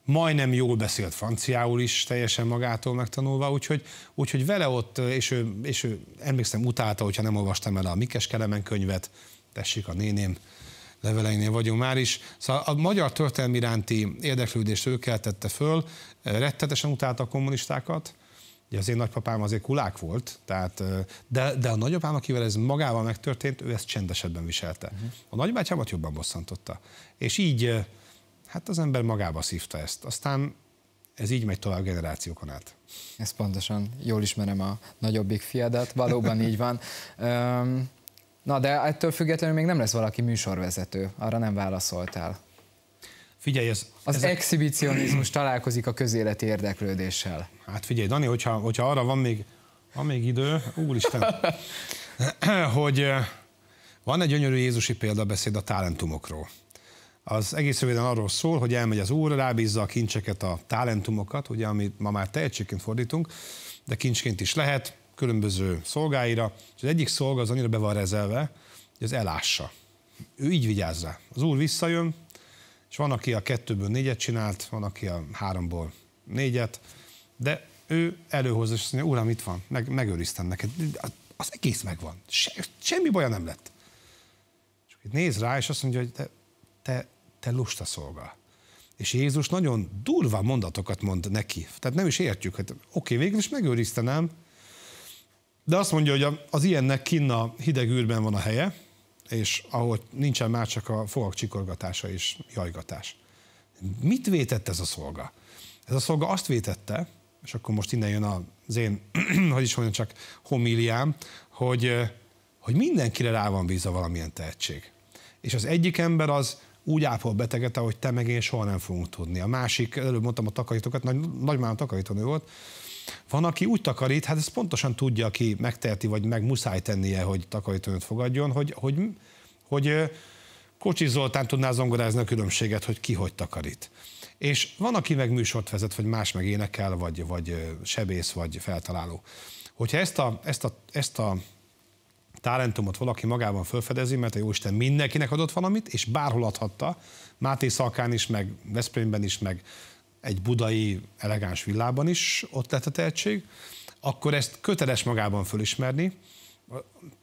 majdnem jól beszélt franciául is, teljesen magától megtanulva, úgyhogy, úgyhogy vele ott, és ő, és ő emlékszem utálta, hogyha nem olvastam el a Mikes Kelemen könyvet, tessék a néném, leveleinél vagyunk már is. Szóval a magyar történelmi iránti érdeklődést ő keltette föl, rettetesen utálta a kommunistákat, Ugye az én nagypapám azért kulák volt, tehát, de, de a nagyapám, akivel ez magával megtörtént, ő ezt csendesebben viselte. Mhm. A nagybátyámat jobban bosszantotta. És így hát az ember magába szívta ezt. Aztán ez így megy tovább generációkon át. Ez pontosan, jól ismerem a nagyobbik fiadat, valóban így van. Um, na, de ettől függetlenül még nem lesz valaki műsorvezető, arra nem válaszoltál. Figyelj, ez, az ez exhibicionizmus találkozik a közéleti érdeklődéssel. Hát figyelj, Dani, hogyha, hogyha arra van még, van még idő, úristen, hogy eh, van egy gyönyörű Jézusi példabeszéd a talentumokról. Az egész röviden arról szól, hogy elmegy az úr, rábízza a kincseket, a talentumokat, ugye, amit ma már tehetségként fordítunk, de kincsként is lehet, különböző szolgáira, és az egyik szolga az annyira be van rezelve, hogy az elássa. Ő így vigyáz rá. Az úr visszajön, és van, aki a kettőből négyet csinált, van, aki a háromból négyet, de ő előhoz, és azt mondja, uram, itt van, meg, megőriztem neked, az egész megvan, Se, semmi baja nem lett. És néz rá, és azt mondja, hogy te te lusta szolga. És Jézus nagyon durva mondatokat mond neki. Tehát nem is értjük, hát oké, végül is megőriztenem, de azt mondja, hogy az ilyennek kinn a hideg űrben van a helye, és ahol nincsen már csak a fogak csikorgatása és jajgatás. Mit vétett ez a szolga? Ez a szolga azt vétette, és akkor most innen jön az én, hogy is mondjam, csak homíliám, hogy, hogy mindenkire rá van bízva valamilyen tehetség. És az egyik ember az úgy ápol beteget, ahogy te meg én soha nem fogunk tudni. A másik, előbb mondtam a takarítókat, nagy, nagymám takarítónő volt, van, aki úgy takarít, hát ezt pontosan tudja, aki megteheti, vagy meg muszáj tennie, hogy takarítónőt fogadjon, hogy, hogy, hogy, hogy Kocsi Zoltán tudná zongorázni a különbséget, hogy ki hogy takarít. És van, aki meg műsort vezet, vagy más meg énekel, vagy, vagy sebész, vagy feltaláló. Hogyha ezt a, ezt a, ezt a talentumot valaki magában felfedezi, mert a Jóisten mindenkinek adott valamit, és bárhol adhatta, Máté Szalkán is, meg Veszprémben is, meg egy budai elegáns villában is ott lett a tehetség, akkor ezt köteles magában fölismerni,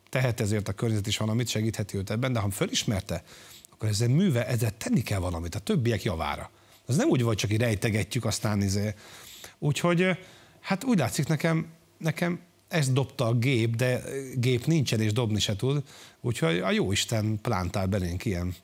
tehet ezért a környezet is valamit, segítheti őt ebben, de ha fölismerte, akkor ezzel műve, ezzel tenni kell valamit, a többiek javára. Az nem úgy volt, csak így rejtegetjük, aztán izé. Úgyhogy, hát úgy látszik nekem, nekem ezt dobta a gép, de gép nincsen és dobni se tud, úgyhogy a jóisten plántál belénk ilyen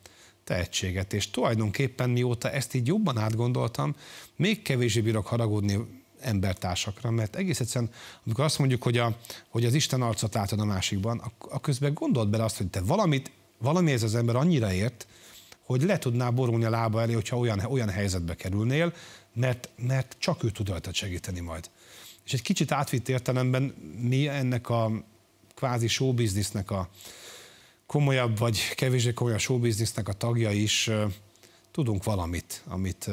tehetséget, és tulajdonképpen mióta ezt így jobban átgondoltam, még kevésbé bírok haragudni embertársakra, mert egész egyszerűen, amikor azt mondjuk, hogy, a, hogy az Isten arcot látod a másikban, a, a közben gondold bele azt, hogy te valamit, valami ez az ember annyira ért, hogy le tudná borulni a lába elé, hogyha olyan, olyan helyzetbe kerülnél, mert, mert csak ő tud rajtad segíteni majd. És egy kicsit átvitt értelemben mi ennek a kvázi showbiznisznek a komolyabb vagy kevésbé komolyabb showbiznisznek a tagja is tudunk valamit, amit,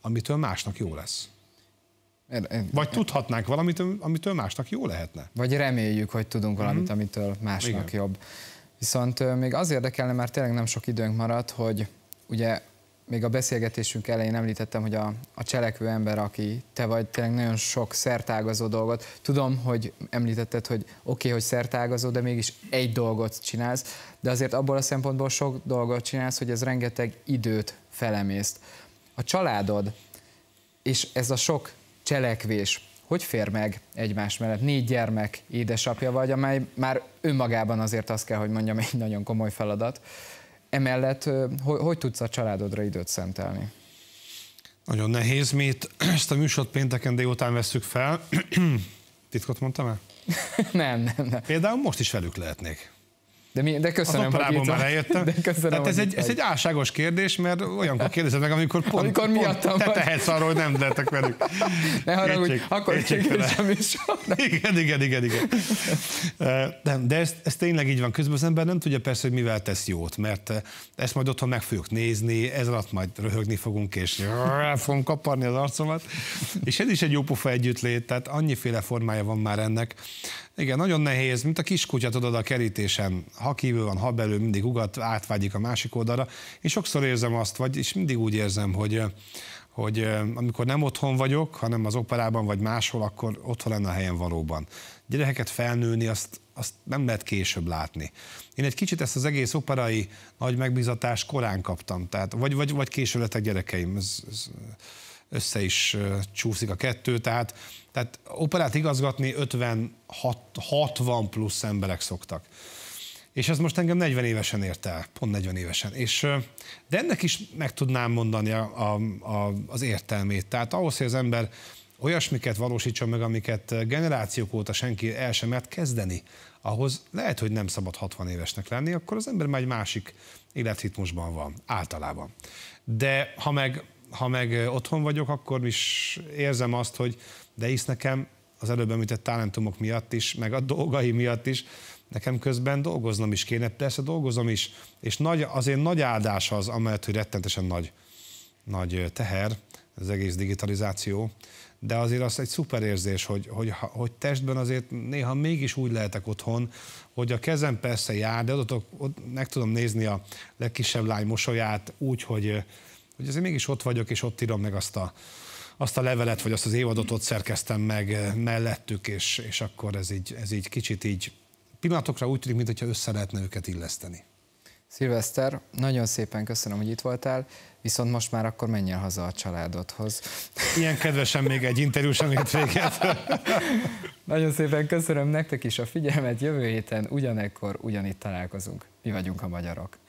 amitől másnak jó lesz. Vagy e- tudhatnánk valamit, amitől másnak jó lehetne. Vagy reméljük, hogy tudunk valamit, mm-hmm. amitől másnak Igen. jobb. Viszont még az érdekelne, mert tényleg nem sok időnk maradt, hogy ugye még a beszélgetésünk elején említettem, hogy a, a cselekvő ember, aki te vagy, tényleg nagyon sok szertágazó dolgot. Tudom, hogy említetted, hogy oké, okay, hogy szertágazó, de mégis egy dolgot csinálsz, de azért abból a szempontból sok dolgot csinálsz, hogy ez rengeteg időt felemészt. A családod és ez a sok cselekvés, hogy fér meg egymás mellett? Négy gyermek édesapja vagy, amely már önmagában azért azt kell, hogy mondjam, egy nagyon komoly feladat emellett hogy, hogy tudsz a családodra időt szentelni? Nagyon nehéz, mi itt ezt a műsort pénteken délután veszük fel. Titkot mondtam el? nem, nem, nem. Például most is velük lehetnék. De, mi, de köszönöm, az hogy itt már eljöttem. De köszönöm, Tehát ez egy, ez egy álságos kérdés, mert olyankor kérdezed meg, amikor pont, amikor pont miattam te tehetsz arról, hogy nem lettek velük. Ne haragudj, akkor a is. Igen, igen, igen, igen. Nem, de ez, ez tényleg így van. Közben az ember nem tudja persze, hogy mivel tesz jót, mert ezt majd otthon meg fogjuk nézni, ez alatt majd röhögni fogunk, és fogunk kaparni az arcomat. És ez is egy jó pufa együttlét, tehát annyiféle formája van már ennek. Igen, nagyon nehéz, mint a kiskutya, tudod, a kerítésen, ha kívül van, ha belül, mindig ugat, átvágyik a másik oldalra. Én sokszor érzem azt, vagy, és mindig úgy érzem, hogy, hogy amikor nem otthon vagyok, hanem az operában vagy máshol, akkor otthon lenne a helyen valóban. Gyerekeket felnőni, azt, azt nem lehet később látni. Én egy kicsit ezt az egész operai nagy megbizatást korán kaptam, tehát vagy, vagy, vagy később lettek gyerekeim, ez, ez össze is csúszik a kettő, tehát tehát operát igazgatni 50-60 plusz emberek szoktak. És ez most engem 40 évesen ért el, pont 40 évesen. És, de ennek is meg tudnám mondani a, a, a, az értelmét. Tehát ahhoz, hogy az ember olyasmiket valósítson meg, amiket generációk óta senki el sem mert kezdeni, ahhoz lehet, hogy nem szabad 60 évesnek lenni, akkor az ember már egy másik életritmusban van, általában. De ha meg ha meg otthon vagyok, akkor is érzem azt, hogy de hisz nekem az előbb említett talentumok miatt is, meg a dolgai miatt is, nekem közben dolgoznom is kéne, persze dolgozom is, és nagy, azért nagy áldás az, amellett, hogy rettentesen nagy, nagy teher, az egész digitalizáció, de azért az egy szuper érzés, hogy, hogy, hogy testben azért néha mégis úgy lehetek otthon, hogy a kezem persze jár, de ott, ott, ott meg tudom nézni a legkisebb lány mosolyát úgy, hogy hogy azért mégis ott vagyok, és ott írom meg azt a, azt a levelet, vagy azt az évadot ott szerkeztem meg eh, mellettük, és, és akkor ez így, ez így kicsit így pillanatokra úgy tűnik, mintha össze lehetne őket illeszteni. Szilveszter, nagyon szépen köszönöm, hogy itt voltál, viszont most már akkor menjél haza a családodhoz. Ilyen kedvesen még egy interjú sem ért véget. nagyon szépen köszönöm nektek is a figyelmet, jövő héten ugyanekkor ugyanitt találkozunk. Mi vagyunk a magyarok.